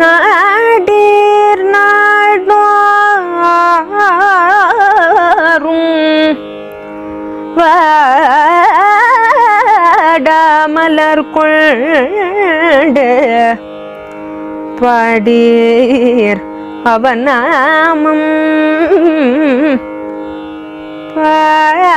நாடீர் நாடும் வாடாமலர் கொண்டு படீர் அவநாமம் பாடீர்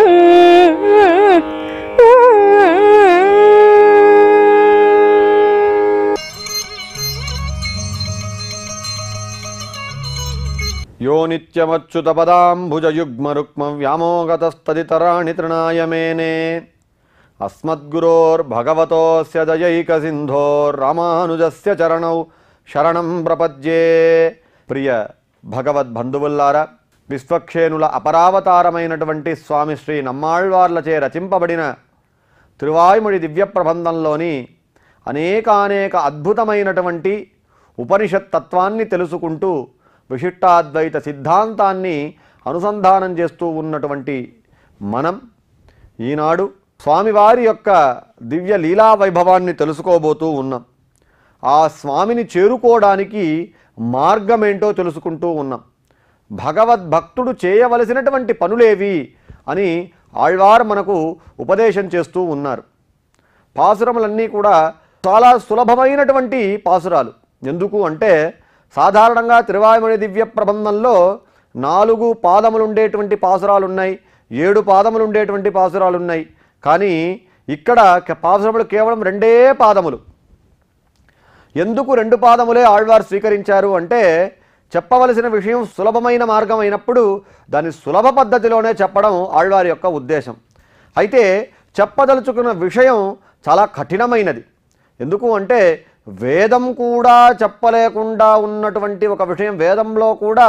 యో రుక్మ వ్యామోగతస్తరాణి తృణాయ మేనే అస్మద్గురోర్భగవతోస్య దయైకసింధోర్రామానుజస్య చరణౌ శరణం ప్రపద్యే ప్రియ భగవద్బంధువుల్లార విశ్వక్షేణుల అపరావతారమైనటువంటి స్వామి శ్రీ నమ్మాళ్వార్లచే రచింపబడిన తిరువాయుముడి దివ్య ప్రబంధంలోని అనేకానేక అద్భుతమైనటువంటి ఉపనిషత్ తత్వాన్ని తెలుసుకుంటూ విశిష్టాద్వైత సిద్ధాంతాన్ని అనుసంధానం చేస్తూ ఉన్నటువంటి మనం ఈనాడు స్వామివారి యొక్క దివ్య లీలా వైభవాన్ని తెలుసుకోబోతూ ఉన్నాం ఆ స్వామిని చేరుకోవడానికి మార్గమేంటో తెలుసుకుంటూ ఉన్నాం భగవద్భక్తుడు చేయవలసినటువంటి పనులేవి అని ఆళ్వారు మనకు ఉపదేశం చేస్తూ ఉన్నారు పాసురములన్నీ కూడా చాలా సులభమైనటువంటి పాసురాలు ఎందుకు అంటే సాధారణంగా తిరువాయుమణి దివ్య ప్రబంధంలో నాలుగు పాదములుండేటువంటి పాసురాలున్నాయి ఏడు పాదములుండేటువంటి పాసురాలున్నాయి కానీ ఇక్కడ పాసురములు కేవలం రెండే పాదములు ఎందుకు రెండు పాదములే ఆళ్వారు స్వీకరించారు అంటే చెప్పవలసిన విషయం సులభమైన మార్గం అయినప్పుడు దాని సులభ పద్ధతిలోనే చెప్పడం ఆళ్వారి యొక్క ఉద్దేశం అయితే చెప్పదలుచుకున్న విషయం చాలా కఠినమైనది ఎందుకు అంటే వేదం కూడా చెప్పలేకుండా ఉన్నటువంటి ఒక విషయం వేదంలో కూడా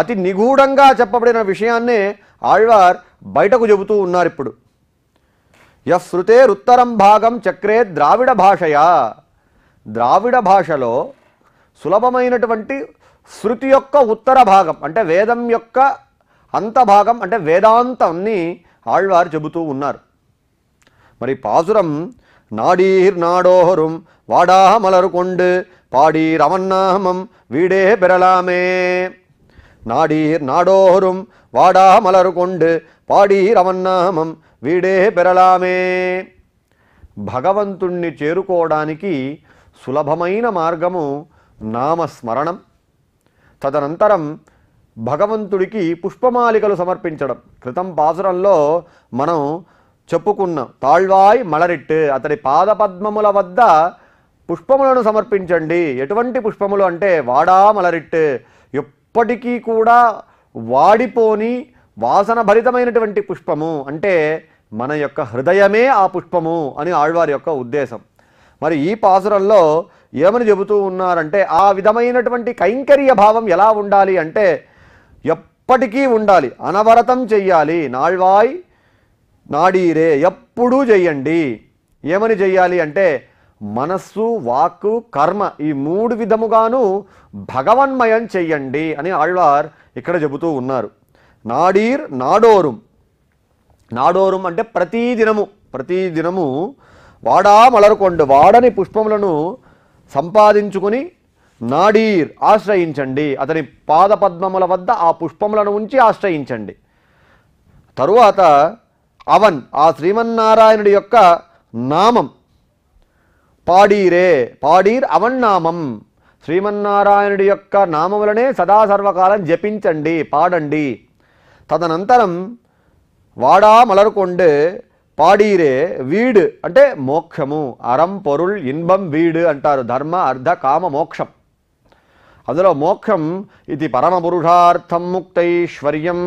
అతి నిగూఢంగా చెప్పబడిన విషయాన్నే ఆళ్వార్ బయటకు చెబుతూ ఉన్నారు ఇప్పుడు యశ్రుతే రుత్తరం భాగం చక్రే ద్రావిడ భాషయా ద్రావిడ భాషలో సులభమైనటువంటి శృతి యొక్క ఉత్తర భాగం అంటే వేదం యొక్క అంతభాగం అంటే వేదాంతాన్ని ఆళ్వారు చెబుతూ ఉన్నారు మరి పాసురం நாடீர் நாடோறும் வாடா மலர் கொண்டு பாடீர் அவன் நாமம் வீடே பெறலாமே நாடீர் நாடோறும் வாடா மலர் கொண்டு పాడీర్ అవన్నామం వీడే పెరలామే భగవంతుణ్ణి చేరుకోవడానికి సులభమైన మార్గము నామస్మరణం తదనంతరం భగవంతుడికి పుష్పమాలికలు సమర్పించడం క్రితం పాసురంలో మనం చెప్పుకున్నాం తాళ్వాయ్ మలరిట్టు అతడి పాదపద్మముల వద్ద పుష్పములను సమర్పించండి ఎటువంటి పుష్పములు అంటే వాడా మలరిట్టు ఎప్పటికీ కూడా వాడిపోని వాసన భరితమైనటువంటి పుష్పము అంటే మన యొక్క హృదయమే ఆ పుష్పము అని ఆళ్వారి యొక్క ఉద్దేశం మరి ఈ పాసురంలో ఏమని చెబుతూ ఉన్నారంటే ఆ విధమైనటువంటి కైంకర్య భావం ఎలా ఉండాలి అంటే ఎప్పటికీ ఉండాలి అనవరతం చెయ్యాలి నాళ్వాయ్ నాడీరే ఎప్పుడూ చెయ్యండి ఏమని చెయ్యాలి అంటే మనస్సు వాక్కు కర్మ ఈ మూడు విధముగాను భగవన్మయం చెయ్యండి అని ఆళ్వార్ ఇక్కడ చెబుతూ ఉన్నారు నాడీర్ నాడోరుం నాడోరుం అంటే ప్రతీ దినము ప్రతీ దినము వాడా మలరకొండు వాడని పుష్పములను సంపాదించుకుని నాడీర్ ఆశ్రయించండి అతని పాదపద్మముల వద్ద ఆ పుష్పములను ఉంచి ఆశ్రయించండి తరువాత అవన్ ఆ శ్రీమన్నారాయణుడి యొక్క నామం పాడీరే పాడీర్ నామం శ్రీమన్నారాయణుడి యొక్క నామములనే సదా సర్వకాలం జపించండి పాడండి తదనంతరం వాడా మలరుకొండు పాడీరే వీడు అంటే మోక్షము అరం పొరుల్ ఇన్బం వీడు అంటారు ధర్మ అర్ధ కామ మోక్షం అందులో మోక్షం ఇది పరమపురుషార్థం ముక్తైశ్వర్యం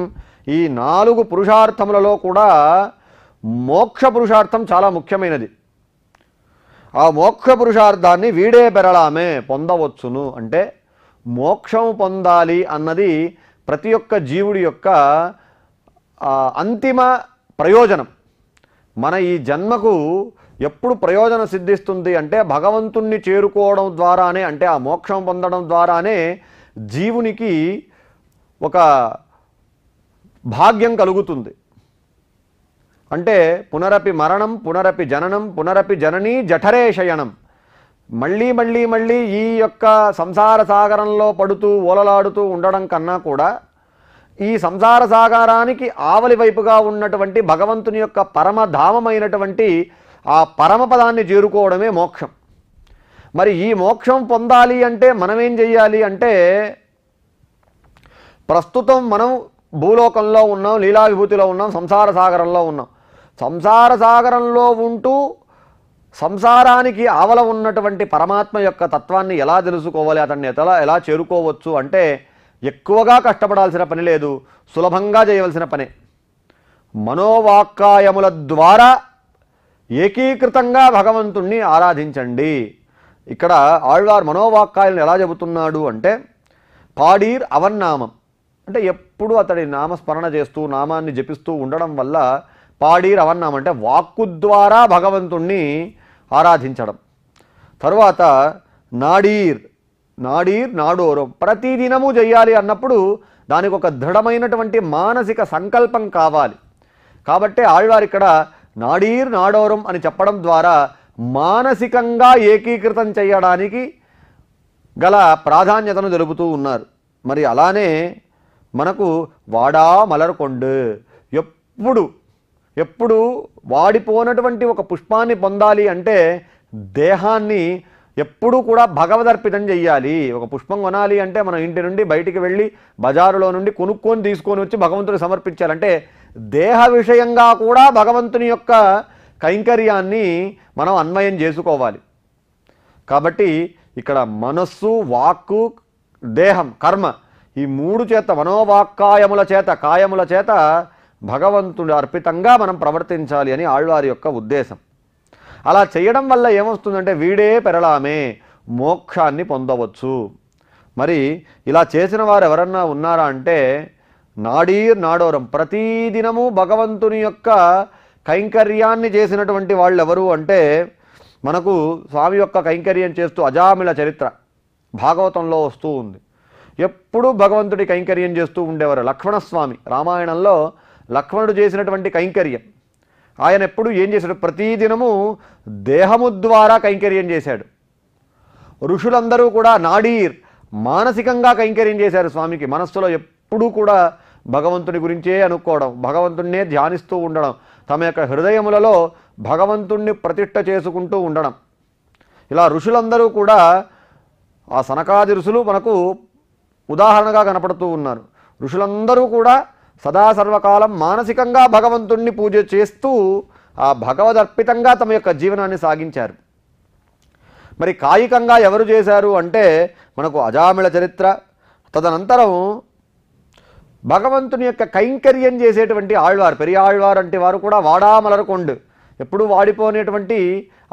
ఈ నాలుగు పురుషార్థములలో కూడా మోక్ష పురుషార్థం చాలా ముఖ్యమైనది ఆ మోక్ష పురుషార్థాన్ని వీడే పెరళామే పొందవచ్చును అంటే మోక్షం పొందాలి అన్నది ప్రతి ఒక్క జీవుడి యొక్క అంతిమ ప్రయోజనం మన ఈ జన్మకు ఎప్పుడు ప్రయోజనం సిద్ధిస్తుంది అంటే భగవంతుణ్ణి చేరుకోవడం ద్వారానే అంటే ఆ మోక్షం పొందడం ద్వారానే జీవునికి ఒక భాగ్యం కలుగుతుంది అంటే పునరపి మరణం పునరపి జననం పునరపి జననీ జఠరే శయనం మళ్ళీ మళ్ళీ మళ్ళీ ఈ యొక్క సంసార సాగరంలో పడుతూ ఓలలాడుతూ ఉండడం కన్నా కూడా ఈ సంసార సాగరానికి ఆవలి వైపుగా ఉన్నటువంటి భగవంతుని యొక్క పరమధామమైనటువంటి ఆ పరమపదాన్ని చేరుకోవడమే మోక్షం మరి ఈ మోక్షం పొందాలి అంటే మనమేం చెయ్యాలి అంటే ప్రస్తుతం మనం భూలోకంలో ఉన్నాం లీలావిభూతిలో ఉన్నాం సంసార సాగరంలో ఉన్నాం సంసార సాగరంలో ఉంటూ సంసారానికి ఆవల ఉన్నటువంటి పరమాత్మ యొక్క తత్వాన్ని ఎలా తెలుసుకోవాలి అతన్ని ఎలా ఎలా చేరుకోవచ్చు అంటే ఎక్కువగా కష్టపడాల్సిన పని లేదు సులభంగా చేయవలసిన పనే మనోవాక్కాయముల ద్వారా ఏకీకృతంగా భగవంతుణ్ణి ఆరాధించండి ఇక్కడ ఆళ్వార్ మనోవాక్కాయలను ఎలా చెబుతున్నాడు అంటే పాడీర్ అవన్నామం అంటే ఎప్పుడు అతడి నామస్మరణ చేస్తూ నామాన్ని జపిస్తూ ఉండడం వల్ల పాడి రవన్నాం అంటే వాక్కు ద్వారా భగవంతుణ్ణి ఆరాధించడం తరువాత నాడీర్ నాడీర్ నాడోరు ప్రతిదినము చేయాలి అన్నప్పుడు దానికి ఒక దృఢమైనటువంటి మానసిక సంకల్పం కావాలి కాబట్టి ఆళ్వారు ఇక్కడ నాడీర్ నాడోరం అని చెప్పడం ద్వారా మానసికంగా ఏకీకృతం చేయడానికి గల ప్రాధాన్యతను జరుపుతూ ఉన్నారు మరి అలానే మనకు వాడా మలరకొండు ఎప్పుడు ఎప్పుడు వాడిపోనటువంటి ఒక పుష్పాన్ని పొందాలి అంటే దేహాన్ని ఎప్పుడూ కూడా భగవదర్పితం చెయ్యాలి ఒక పుష్పం కొనాలి అంటే మనం ఇంటి నుండి బయటికి వెళ్ళి బజారులో నుండి కొనుక్కొని తీసుకొని వచ్చి భగవంతుని సమర్పించాలంటే దేహ విషయంగా కూడా భగవంతుని యొక్క కైంకర్యాన్ని మనం అన్వయం చేసుకోవాలి కాబట్టి ఇక్కడ మనస్సు వాక్కు దేహం కర్మ ఈ మూడు చేత మనోవాక్కాయముల చేత కాయముల చేత భగవంతుడు అర్పితంగా మనం ప్రవర్తించాలి అని ఆళ్వారి యొక్క ఉద్దేశం అలా చేయడం వల్ల ఏమొస్తుందంటే వీడే పెరలామే మోక్షాన్ని పొందవచ్చు మరి ఇలా చేసిన వారు ఎవరన్నా ఉన్నారా అంటే నాడీర్ నాడోరం ప్రతిదినము భగవంతుని యొక్క కైంకర్యాన్ని చేసినటువంటి వాళ్ళు ఎవరు అంటే మనకు స్వామి యొక్క కైంకర్యం చేస్తూ అజామిల చరిత్ర భాగవతంలో వస్తూ ఉంది ఎప్పుడూ భగవంతుడి కైంకర్యం చేస్తూ ఉండేవారు లక్ష్మణస్వామి రామాయణంలో లక్ష్మణుడు చేసినటువంటి కైంకర్యం ఆయన ఎప్పుడు ఏం చేశాడు ప్రతిదినము దేహము ద్వారా కైంకర్యం చేశాడు ఋషులందరూ కూడా నాడీర్ మానసికంగా కైంకర్యం చేశారు స్వామికి మనస్సులో ఎప్పుడూ కూడా భగవంతుని గురించే అనుకోవడం భగవంతుణ్ణే ధ్యానిస్తూ ఉండడం తమ యొక్క హృదయములలో భగవంతుణ్ణి ప్రతిష్ట చేసుకుంటూ ఉండడం ఇలా ఋషులందరూ కూడా ఆ సనకాది ఋషులు మనకు ఉదాహరణగా కనపడుతూ ఉన్నారు ఋషులందరూ కూడా సదా సర్వకాలం మానసికంగా భగవంతుణ్ణి పూజ చేస్తూ ఆ భగవదర్పితంగా తమ యొక్క జీవనాన్ని సాగించారు మరి కాయికంగా ఎవరు చేశారు అంటే మనకు అజామిళ చరిత్ర తదనంతరం భగవంతుని యొక్క కైంకర్యం చేసేటువంటి ఆళ్వారు పెరియాళ్వారు ఆళ్వారు అంటే వారు కూడా వాడామలరకొండు ఎప్పుడూ వాడిపోనేటువంటి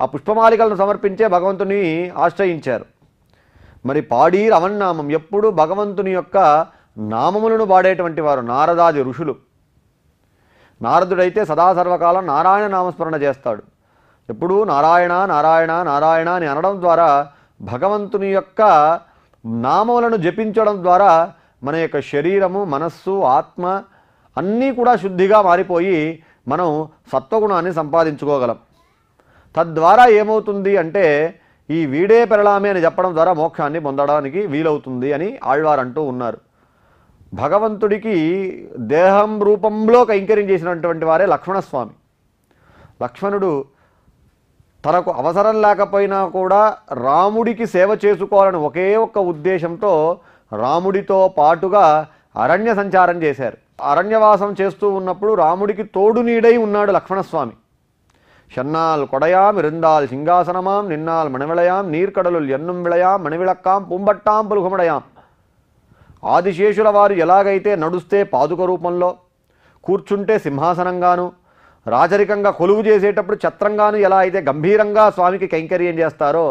ఆ పుష్పమాలికలను సమర్పించే భగవంతుని ఆశ్రయించారు మరి పాడి రమణనామం ఎప్పుడు భగవంతుని యొక్క నామములను వాడేటువంటి వారు నారదాది ఋషులు నారదుడైతే సదా సర్వకాలం నారాయణ నామస్మరణ చేస్తాడు ఎప్పుడూ నారాయణ నారాయణ నారాయణ అని అనడం ద్వారా భగవంతుని యొక్క నామములను జపించడం ద్వారా మన యొక్క శరీరము మనస్సు ఆత్మ అన్నీ కూడా శుద్ధిగా మారిపోయి మనం సత్వగుణాన్ని సంపాదించుకోగలం తద్వారా ఏమవుతుంది అంటే ఈ వీడే పెరళామే అని చెప్పడం ద్వారా మోక్షాన్ని పొందడానికి వీలవుతుంది అని ఆళ్వారు అంటూ ఉన్నారు భగవంతుడికి దేహం రూపంలో కైంకర్యం చేసినటువంటి వారే లక్ష్మణస్వామి లక్ష్మణుడు తనకు అవసరం లేకపోయినా కూడా రాముడికి సేవ చేసుకోవాలని ఒకే ఒక్క ఉద్దేశంతో రాముడితో పాటుగా అరణ్య సంచారం చేశారు అరణ్యవాసం చేస్తూ ఉన్నప్పుడు రాముడికి తోడు నీడై ఉన్నాడు లక్ష్మణస్వామి சென்னால் கொடையாம் இருந்தால் சிங்காசனமாம் நின்னால் மணவிளையாம் நீர்க்கடலுள் என்னும் விளையாம் மணிவிளக்காம் புంబట్టాం పులుగుమడయాం ఆదిశేషుల వారు ఎలాగైతే నడుస్తే పాదుక రూపంలో కూర్చుంటే సింహాసనంగాను రాజరికంగా కొలువు చేసేటప్పుడు ఛత్రంగాను ఎలా అయితే గంభీరంగా స్వామికి కైంకర్యం చేస్తారో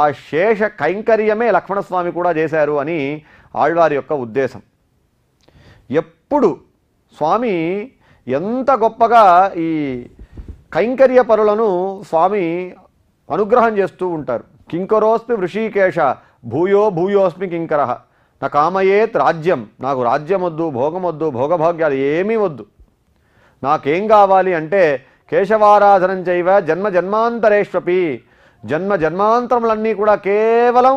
ఆ శేష కైంకర్యమే లక్ష్మణస్వామి కూడా చేశారు అని ఆళ్వారి యొక్క ఉద్దేశం ఎప్పుడు స్వామి ఎంత గొప్పగా ఈ కైంకర్య పరులను స్వామి అనుగ్రహం చేస్తూ ఉంటారు కింకరోస్మి వృషీకేష భూయో భూయోస్మి కింకర నా కామయేత్ రాజ్యం నాకు రాజ్యం వద్దు భోగం వద్దు భోగభాగ్యాలు ఏమీ వద్దు నాకేం కావాలి అంటే కేశవారాధనం చేయవ జన్మ జన్మాంతరేష్వపి జన్మ జన్మాంతరములన్నీ కూడా కేవలం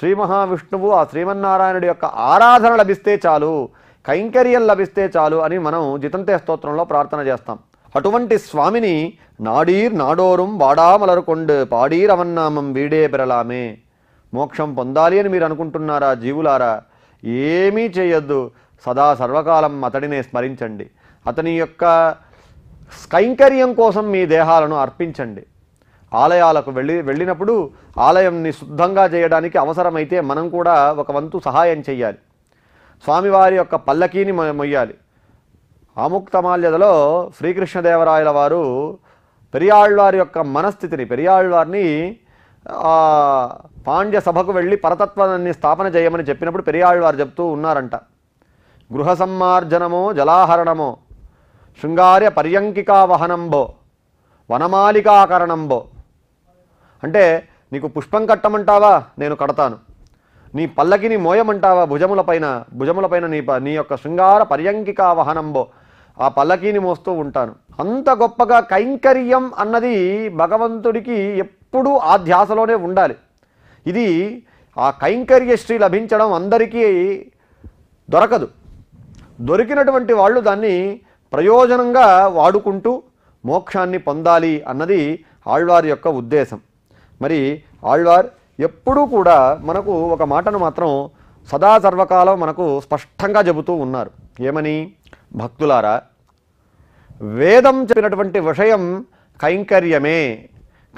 శ్రీ మహావిష్ణువు ఆ శ్రీమన్నారాయణుడి యొక్క ఆరాధన లభిస్తే చాలు కైంకర్యం లభిస్తే చాలు అని మనం జితంతే స్తోత్రంలో ప్రార్థన చేస్తాం అటువంటి స్వామిని నాడీర్ నాడోరుం వాడామలరు పాడీర్ అవన్నామం వీడే పెరలామే మోక్షం పొందాలి అని మీరు అనుకుంటున్నారా జీవులారా ఏమీ చేయొద్దు సదా సర్వకాలం అతడినే స్మరించండి అతని యొక్క స్కైంకర్యం కోసం మీ దేహాలను అర్పించండి ఆలయాలకు వెళ్ళి వెళ్ళినప్పుడు ఆలయంని శుద్ధంగా చేయడానికి అవసరమైతే మనం కూడా ఒక వంతు సహాయం చేయాలి స్వామివారి యొక్క పల్లకీని మొయ్యాలి ఆముక్తమాల్యదలో శ్రీకృష్ణదేవరాయల వారు పెరియాళ్ళవారి యొక్క మనస్థితిని పెరియాళ్ళవారిని పాండ్య సభకు వెళ్ళి పరతత్వాన్ని స్థాపన చేయమని చెప్పినప్పుడు పెరియాళ్ళవారు చెప్తూ ఉన్నారంట గృహ సమ్మార్జనమో జలాహరణమో శృంగార్య పర్యంకికా వహనంబో వనమాలికాకరణంబో అంటే నీకు పుష్పం కట్టమంటావా నేను కడతాను నీ పల్లకిని మోయమంటావా భుజములపైన భుజములపైన నీ నీ యొక్క శృంగార పర్యంకికా వహనంబో ఆ పల్లకీని మోస్తూ ఉంటాను అంత గొప్పగా కైంకర్యం అన్నది భగవంతుడికి ఎప్పుడూ ఆ ధ్యాసలోనే ఉండాలి ఇది ఆ కైంకర్య శ్రీ లభించడం అందరికీ దొరకదు దొరికినటువంటి వాళ్ళు దాన్ని ప్రయోజనంగా వాడుకుంటూ మోక్షాన్ని పొందాలి అన్నది ఆళ్వార్ యొక్క ఉద్దేశం మరి ఆళ్వార్ ఎప్పుడూ కూడా మనకు ఒక మాటను మాత్రం సదా సర్వకాలం మనకు స్పష్టంగా చెబుతూ ఉన్నారు ఏమని భక్తులారా వేదం చెప్పినటువంటి విషయం కైంకర్యమే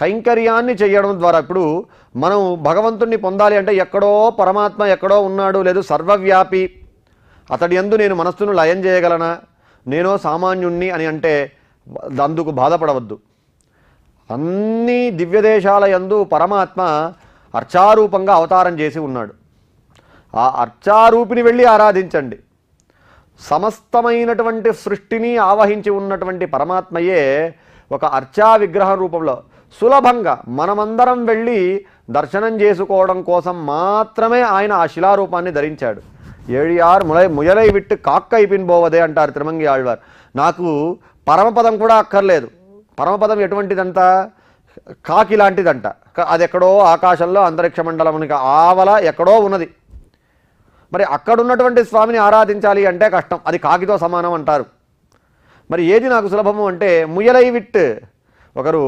కైంకర్యాన్ని చేయడం ద్వారా ఇప్పుడు మనం భగవంతుణ్ణి పొందాలి అంటే ఎక్కడో పరమాత్మ ఎక్కడో ఉన్నాడు లేదు సర్వవ్యాపి అతడి ఎందు నేను మనస్సును లయం చేయగలనా నేనో సామాన్యుణ్ణి అని అంటే అందుకు బాధపడవద్దు అన్ని దివ్యదేశాల ఎందు పరమాత్మ అర్చారూపంగా అవతారం చేసి ఉన్నాడు ఆ అర్చారూపిని వెళ్ళి ఆరాధించండి సమస్తమైనటువంటి సృష్టిని ఆవహించి ఉన్నటువంటి పరమాత్మయే ఒక అర్చా విగ్రహ రూపంలో సులభంగా మనమందరం వెళ్ళి దర్శనం చేసుకోవడం కోసం మాత్రమే ఆయన ఆ శిలారూపాన్ని ధరించాడు ఏడియార్ ములై ముయలై విట్టు కాక్క పోవదే అంటారు తిరుమంగి ఆళ్వార్ నాకు పరమపదం కూడా అక్కర్లేదు పరమపదం ఎటువంటిదంట కాకి లాంటిదంట అది ఎక్కడో ఆకాశంలో అంతరిక్ష మండలం ఆవల ఎక్కడో ఉన్నది మరి అక్కడున్నటువంటి స్వామిని ఆరాధించాలి అంటే కష్టం అది కాకితో సమానం అంటారు మరి ఏది నాకు సులభము అంటే ముయలై విట్ ఒకరు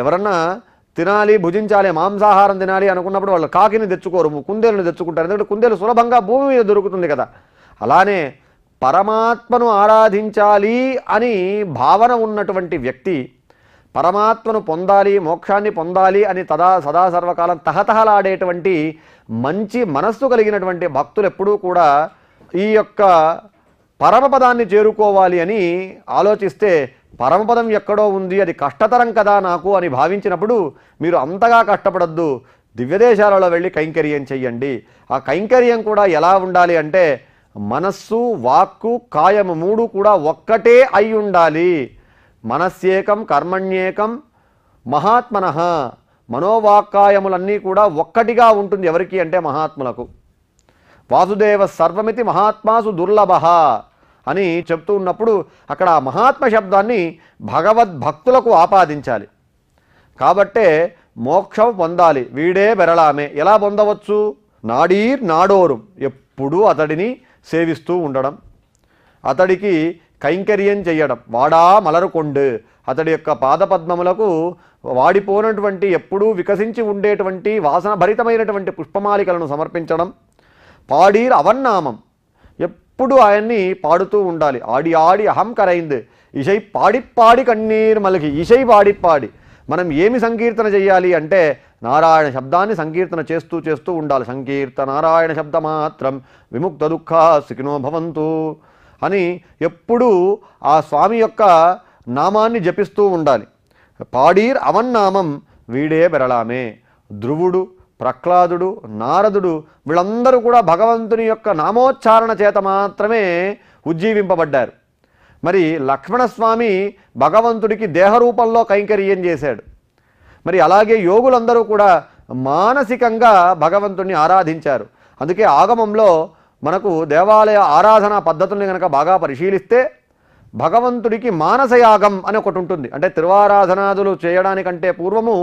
ఎవరన్నా తినాలి భుజించాలి మాంసాహారం తినాలి అనుకున్నప్పుడు వాళ్ళు కాకిని తెచ్చుకోరు కుందేలను తెచ్చుకుంటారు ఎందుకంటే కుందేలు సులభంగా భూమి మీద దొరుకుతుంది కదా అలానే పరమాత్మను ఆరాధించాలి అని భావన ఉన్నటువంటి వ్యక్తి పరమాత్మను పొందాలి మోక్షాన్ని పొందాలి అని తదా సదా సర్వకాలం తహతహలాడేటువంటి మంచి మనస్సు కలిగినటువంటి భక్తులు ఎప్పుడూ కూడా ఈ యొక్క పరమపదాన్ని చేరుకోవాలి అని ఆలోచిస్తే పరమపదం ఎక్కడో ఉంది అది కష్టతరం కదా నాకు అని భావించినప్పుడు మీరు అంతగా కష్టపడద్దు దివ్యదేశాలలో వెళ్ళి కైంకర్యం చెయ్యండి ఆ కైంకర్యం కూడా ఎలా ఉండాలి అంటే మనస్సు వాక్కు కాయము మూడు కూడా ఒక్కటే అయి ఉండాలి మనస్యేకం కర్మణ్యేకం మహాత్మన మనోవాక్కాయములన్నీ కూడా ఒక్కటిగా ఉంటుంది ఎవరికి అంటే మహాత్ములకు వాసుదేవ సర్వమితి మహాత్మాసు దుర్లభ అని చెప్తూ ఉన్నప్పుడు అక్కడ ఆ మహాత్మ శబ్దాన్ని భగవద్భక్తులకు ఆపాదించాలి కాబట్టే మోక్షం పొందాలి వీడే బెరళామే ఎలా పొందవచ్చు నాడీర్ నాడోరు ఎప్పుడూ అతడిని సేవిస్తూ ఉండడం అతడికి కైంకర్యం చేయడం వాడా మలరుకొండు అతడి యొక్క పాదపద్మములకు వాడిపోనటువంటి ఎప్పుడూ వికసించి ఉండేటువంటి వాసన భరితమైనటువంటి పుష్పమాలికలను సమర్పించడం పాడీర్ అవన్నామం ఎప్పుడు ఆయన్ని పాడుతూ ఉండాలి ఆడి ఆడి అహంకరైంది ఇషై పాడి పాడి కన్నీరు మలికి ఇషై పాడి పాడి మనం ఏమి సంకీర్తన చేయాలి అంటే నారాయణ శబ్దాన్ని సంకీర్తన చేస్తూ చేస్తూ ఉండాలి సంకీర్త నారాయణ శబ్ద మాత్రం విముక్త దుఃఖ సికినో భవంతు అని ఎప్పుడూ ఆ స్వామి యొక్క నామాన్ని జపిస్తూ ఉండాలి పాడీర్ అవన్నామం వీడే బెరళామే ధ్రువుడు ప్రహ్లాదుడు నారదుడు వీళ్ళందరూ కూడా భగవంతుని యొక్క నామోచ్చారణ చేత మాత్రమే ఉజ్జీవింపబడ్డారు మరి లక్ష్మణస్వామి భగవంతుడికి దేహరూపంలో కైంకర్యం చేశాడు మరి అలాగే యోగులందరూ కూడా మానసికంగా భగవంతుణ్ణి ఆరాధించారు అందుకే ఆగమంలో మనకు దేవాలయ ఆరాధన పద్ధతుల్ని కనుక బాగా పరిశీలిస్తే భగవంతుడికి మానసయాగం అని ఒకటి ఉంటుంది అంటే తిరువారాధనాదులు చేయడానికంటే పూర్వము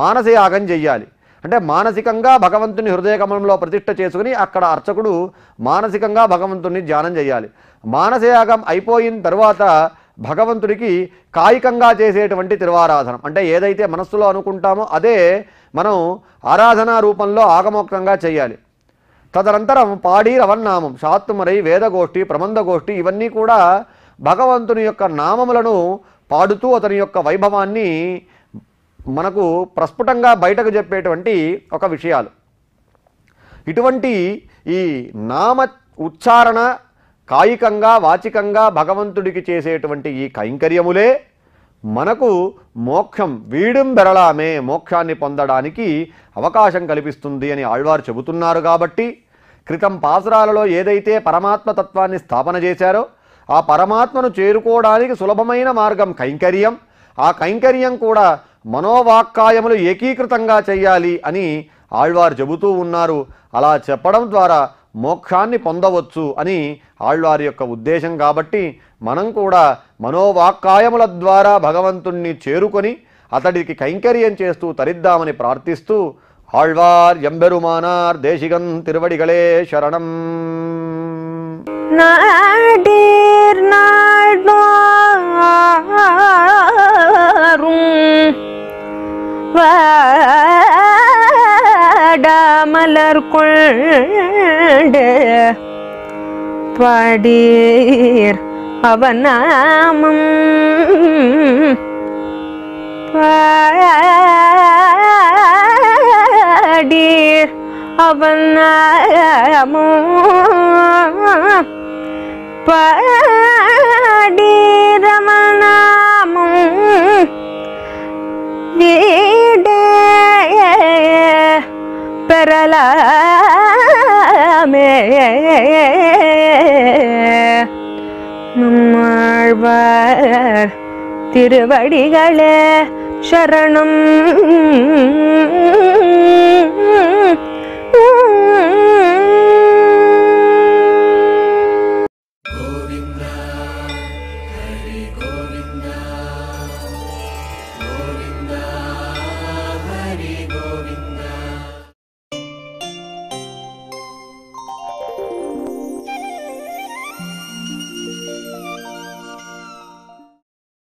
మానసయాగం చెయ్యాలి అంటే మానసికంగా భగవంతుని హృదయ కమలంలో ప్రతిష్ట చేసుకుని అక్కడ అర్చకుడు మానసికంగా భగవంతుడిని ధ్యానం చేయాలి మానసయాగం అయిపోయిన తర్వాత భగవంతుడికి కాయికంగా చేసేటువంటి తిరువారాధనం అంటే ఏదైతే మనస్సులో అనుకుంటామో అదే మనం ఆరాధనా రూపంలో ఆగమోక్తంగా చేయాలి తదనంతరం పాడి రవన్నామం శాత్తుమరై వేదగోష్ఠి ప్రబంధగోష్ఠి ఇవన్నీ కూడా భగవంతుని యొక్క నామములను పాడుతూ అతని యొక్క వైభవాన్ని మనకు ప్రస్ఫుటంగా బయటకు చెప్పేటువంటి ఒక విషయాలు ఇటువంటి ఈ నామ ఉచ్చారణ కాయికంగా వాచికంగా భగవంతుడికి చేసేటువంటి ఈ కైంకర్యములే మనకు మోక్షం వీడం బెరళామే మోక్షాన్ని పొందడానికి అవకాశం కల్పిస్తుంది అని ఆళ్వారు చెబుతున్నారు కాబట్టి క్రితం పాసురాలలో ఏదైతే పరమాత్మ తత్వాన్ని స్థాపన చేశారో ఆ పరమాత్మను చేరుకోవడానికి సులభమైన మార్గం కైంకర్యం ఆ కైంకర్యం కూడా మనోవాక్కాయములు ఏకీకృతంగా చేయాలి అని ఆళ్వారు చెబుతూ ఉన్నారు అలా చెప్పడం ద్వారా మోక్షాన్ని పొందవచ్చు అని ఆళ్వారి యొక్క ఉద్దేశం కాబట్టి మనం కూడా మనోవాక్కాయముల ద్వారా భగవంతుణ్ణి చేరుకొని అతడికి కైంకర్యం చేస్తూ తరిద్దామని ప్రార్థిస్తూ ஆழ்வார் எம்பெருமானார் தேசிகன் திருவடிகளே சரணம் நாடீர் நாடும் வாடாமலர் கொண்டு பாடீர் அவநாமம் பாட அடீர் அவன் படீரமனாமும் வீடே பெறலாமே நம்மாழ்வார் திருவடிகளே ശരണം